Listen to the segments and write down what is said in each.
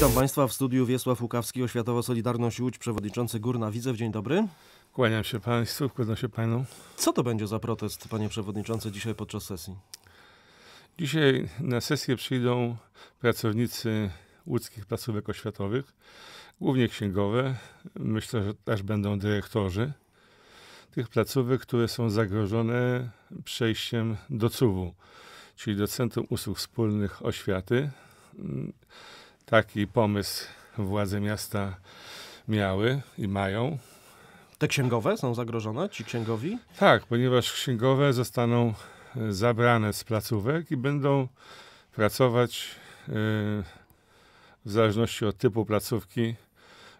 Witam Państwa w studiu Wiesław Łukawski, Oświatowa Solidarność Łódź, przewodniczący Górna Widzę. Dzień dobry. Kłaniam się Państwu, kłaniam się Panu. Co to będzie za protest, Panie Przewodniczący, dzisiaj podczas sesji? Dzisiaj na sesję przyjdą pracownicy łódzkich placówek oświatowych, głównie księgowe. Myślę, że też będą dyrektorzy tych placówek, które są zagrożone przejściem do CUW-u, czyli do Centrum Usług Wspólnych Oświaty Taki pomysł władze miasta miały i mają. Te księgowe są zagrożone, ci księgowi? Tak, ponieważ księgowe zostaną e, zabrane z placówek i będą pracować e, w zależności od typu placówki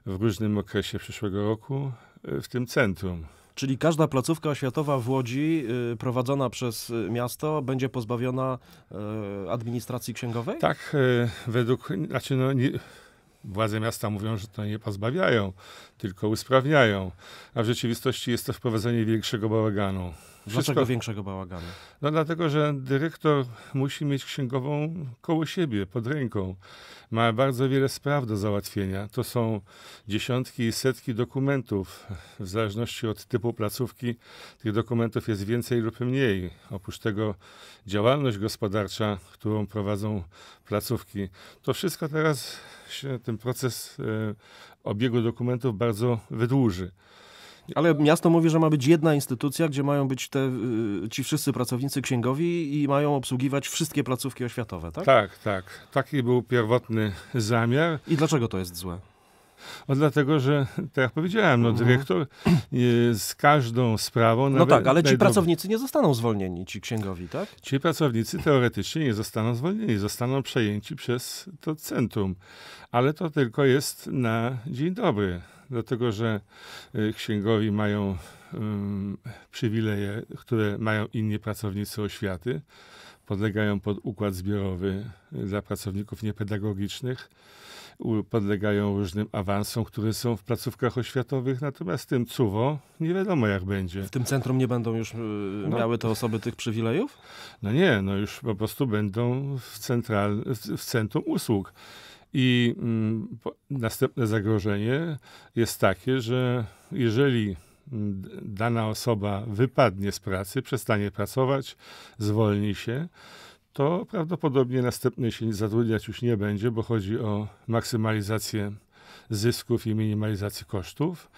w różnym okresie przyszłego roku e, w tym centrum. Czyli każda placówka oświatowa w Łodzi y, prowadzona przez y, miasto będzie pozbawiona y, administracji księgowej? Tak, według, znaczy no, nie, władze miasta mówią, że to nie pozbawiają, tylko usprawniają, a w rzeczywistości jest to wprowadzenie większego bałaganu. Wszystko... Dlaczego większego bałaganu? No dlatego, że dyrektor musi mieć księgową koło siebie, pod ręką. Ma bardzo wiele spraw do załatwienia. To są dziesiątki i setki dokumentów. W zależności od typu placówki tych dokumentów jest więcej lub mniej. Oprócz tego działalność gospodarcza, którą prowadzą placówki. To wszystko teraz się, ten proces e, obiegu dokumentów bardzo wydłuży. Ale miasto mówi, że ma być jedna instytucja, gdzie mają być te, y, ci wszyscy pracownicy księgowi i mają obsługiwać wszystkie placówki oświatowe, tak? Tak, tak. Taki był pierwotny zamiar. I dlaczego to jest złe? O, no dlatego, że tak jak powiedziałem, no, mhm. dyrektor y, z każdą sprawą. No tak, ale ci pracownicy nie zostaną zwolnieni, ci księgowi, tak? Ci pracownicy teoretycznie nie zostaną zwolnieni, zostaną przejęci przez to centrum, ale to tylko jest na dzień dobry dlatego że y, księgowi mają przywileje, które mają inni pracownicy oświaty. Podlegają pod układ zbiorowy y, dla pracowników niepedagogicznych, podlegają różnym awansom, które są w placówkach oświatowych, natomiast tym CUWO nie wiadomo jak będzie. W tym centrum nie będą już y, no. miały te osoby tych przywilejów? No nie, no już po prostu będą w, central, w centrum usług. I mm, następne zagrożenie jest takie, że jeżeli mm, dana osoba wypadnie z pracy, przestanie pracować, zwolni się, to prawdopodobnie następnej się zatrudniać już nie będzie, bo chodzi o maksymalizację zysków i minimalizację kosztów,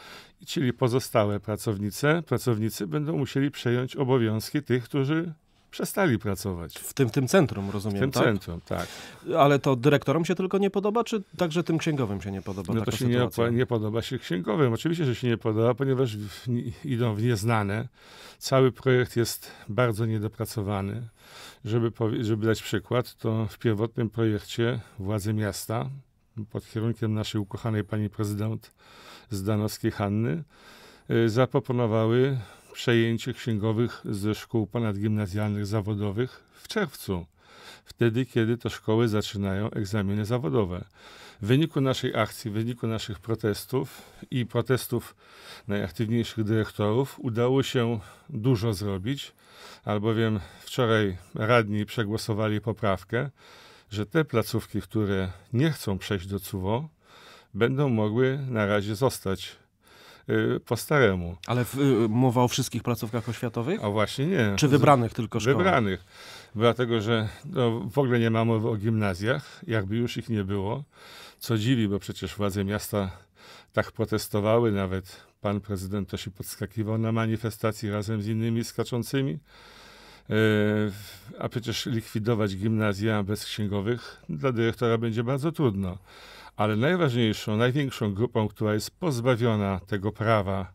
czyli pozostałe pracownice, pracownicy będą musieli przejąć obowiązki tych, którzy przestali pracować. W tym, tym centrum, rozumiem, W tym tak? centrum, tak. Ale to dyrektorom się tylko nie podoba, czy także tym księgowym się nie podoba? No to się nie, nie podoba się księgowym. Oczywiście, że się nie podoba, ponieważ w, idą w nieznane. Cały projekt jest bardzo niedopracowany. Żeby, powie, żeby dać przykład, to w pierwotnym projekcie władze miasta pod kierunkiem naszej ukochanej pani prezydent Zdanowskiej Hanny y, zaproponowały przejęcie księgowych ze szkół ponadgimnazjalnych zawodowych w czerwcu, wtedy kiedy to szkoły zaczynają egzaminy zawodowe. W wyniku naszej akcji, w wyniku naszych protestów i protestów najaktywniejszych dyrektorów udało się dużo zrobić, albowiem wczoraj radni przegłosowali poprawkę, że te placówki, które nie chcą przejść do CUWO, będą mogły na razie zostać Y, po staremu. Ale w, y, mowa o wszystkich placówkach oświatowych? A właśnie nie. Czy wybranych tylko szkołach? Wybranych. Dlatego, że no, w ogóle nie ma mowy o gimnazjach, jakby już ich nie było. Co dziwi, bo przecież władze miasta tak protestowały, nawet pan prezydent to się podskakiwał na manifestacji razem z innymi skaczącymi. E, a przecież likwidować gimnazja bez księgowych dla dyrektora będzie bardzo trudno ale najważniejszą, największą grupą, która jest pozbawiona tego prawa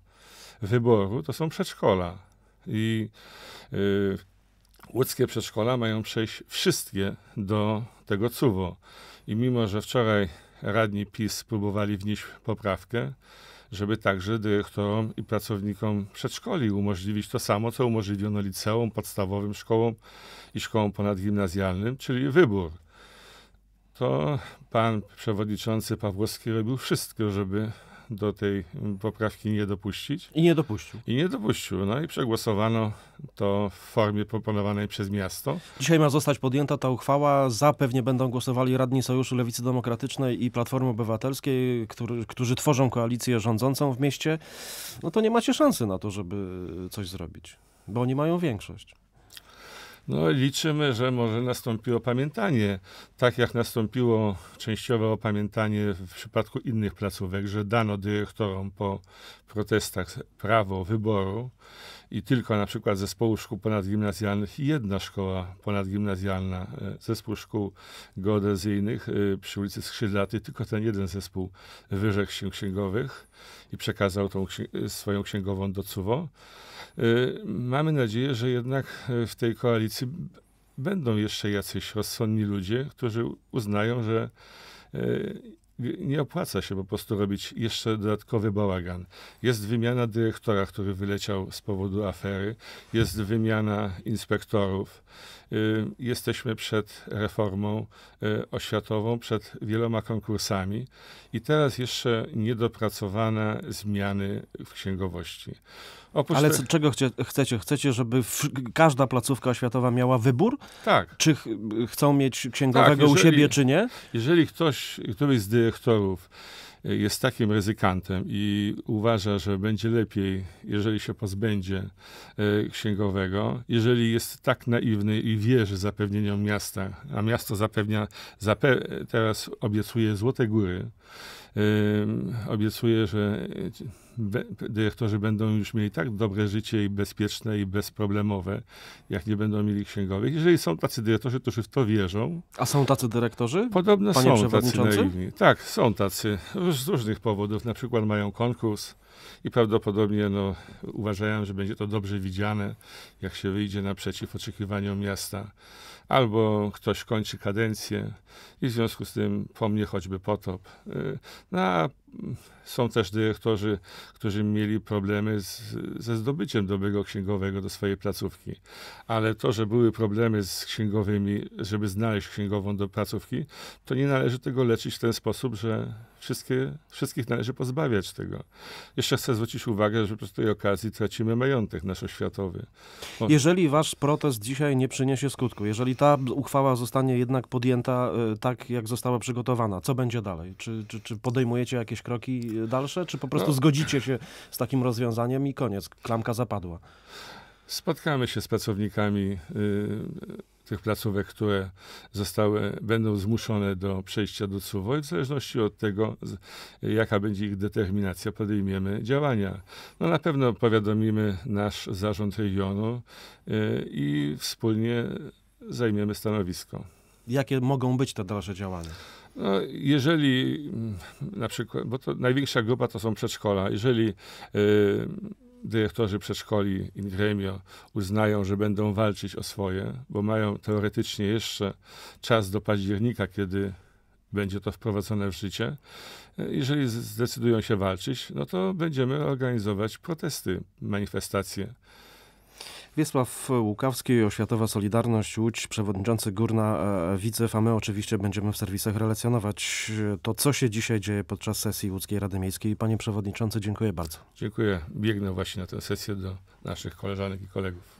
wyboru, to są przedszkola. I y, łódzkie przedszkola mają przejść wszystkie do tego CUWO. I mimo, że wczoraj radni PiS próbowali wnieść poprawkę, żeby także dyrektorom i pracownikom przedszkoli umożliwić to samo, co umożliwiono liceum, podstawowym szkołom i szkołom ponadgimnazjalnym, czyli wybór to pan przewodniczący Pawłowski robił wszystko, żeby do tej poprawki nie dopuścić. I nie dopuścił. I nie dopuścił. No i przegłosowano to w formie proponowanej przez miasto. Dzisiaj ma zostać podjęta ta uchwała. Zapewnie będą głosowali radni Sojuszu Lewicy Demokratycznej i Platformy Obywatelskiej, który, którzy tworzą koalicję rządzącą w mieście. No to nie macie szansy na to, żeby coś zrobić, bo oni mają większość. No, liczymy, że może nastąpiło pamiętanie, tak jak nastąpiło częściowe opamiętanie w przypadku innych placówek, że dano dyrektorom po protestach prawo wyboru i tylko na przykład zespołu szkół ponadgimnazjalnych i jedna szkoła ponadgimnazjalna, e, zespół szkół geodezyjnych e, przy ulicy Skrzydlaty, tylko ten jeden zespół wyrzekł się księgowych i przekazał tą księ- e, swoją księgową do CUWO. Mamy nadzieję, że jednak w tej koalicji będą jeszcze jacyś rozsądni ludzie, którzy uznają, że nie opłaca się po prostu robić jeszcze dodatkowy bałagan. Jest wymiana dyrektora, który wyleciał z powodu afery, jest wymiana inspektorów. Y, jesteśmy przed reformą y, oświatową, przed wieloma konkursami i teraz jeszcze niedopracowane zmiany w księgowości. Oprócz Ale co, te... czego chcecie? Chcecie, żeby każda placówka oświatowa miała wybór? Tak. Czy ch chcą mieć tak, księgowego tak, jeżeli, u siebie, czy nie? Jeżeli ktoś, któryś z dyrektorów jest takim ryzykantem i uważa, że będzie lepiej, jeżeli się pozbędzie e, księgowego, jeżeli jest tak naiwny i wierzy zapewnieniom miasta, a miasto zapewnia, zape teraz obiecuje złote góry, obiecuje, że dyrektorzy będą już mieli tak dobre życie i bezpieczne i bezproblemowe, jak nie będą mieli księgowych. Jeżeli są tacy dyrektorzy, którzy w to wierzą. A są tacy dyrektorzy? Podobno Panie są tacy naiwni. Tak, są tacy. Z różnych powodów. Na przykład mają konkurs i prawdopodobnie no, uważają, że będzie to dobrze widziane, jak się wyjdzie naprzeciw oczekiwaniom miasta. Albo ktoś kończy kadencję i w związku z tym po mnie choćby potop. Y, no a są też dyrektorzy, którzy mieli problemy z, ze zdobyciem dobrego księgowego do swojej placówki, ale to, że były problemy z księgowymi, żeby znaleźć księgową do placówki, to nie należy tego leczyć w ten sposób, że Wszystkie, wszystkich należy pozbawiać tego. Jeszcze chcę zwrócić uwagę, że przy tej okazji tracimy majątek nasz oświatowy. O. Jeżeli wasz protest dzisiaj nie przyniesie skutku, jeżeli ta uchwała zostanie jednak podjęta e, tak, jak została przygotowana, co będzie dalej? Czy, czy, czy podejmujecie jakieś kroki e, dalsze, czy po prostu no. zgodzicie się z takim rozwiązaniem i koniec, klamka zapadła? Spotkamy się z pracownikami y, tych placówek, które zostały, będą zmuszone do przejścia do CUWO i w zależności od tego, jaka będzie ich determinacja, podejmiemy działania. No na pewno powiadomimy nasz zarząd regionu y, i wspólnie zajmiemy stanowisko. Jakie mogą być te dalsze działania? No, jeżeli mm, na przykład, bo to największa grupa to są przedszkola, jeżeli y, dyrektorzy przedszkoli i gremio uznają, że będą walczyć o swoje, bo mają teoretycznie jeszcze czas do października, kiedy będzie to wprowadzone w życie. Jeżeli zdecydują się walczyć, no to będziemy organizować protesty, manifestacje. Wiesław Łukawski, Oświatowa Solidarność Łódź, przewodniczący Górna e, Widzew, a my oczywiście będziemy w serwisach relacjonować e, to, co się dzisiaj dzieje podczas sesji Łódzkiej Rady Miejskiej. Panie przewodniczący, dziękuję bardzo. Dziękuję. Biegnę właśnie na tę sesję do naszych koleżanek i kolegów.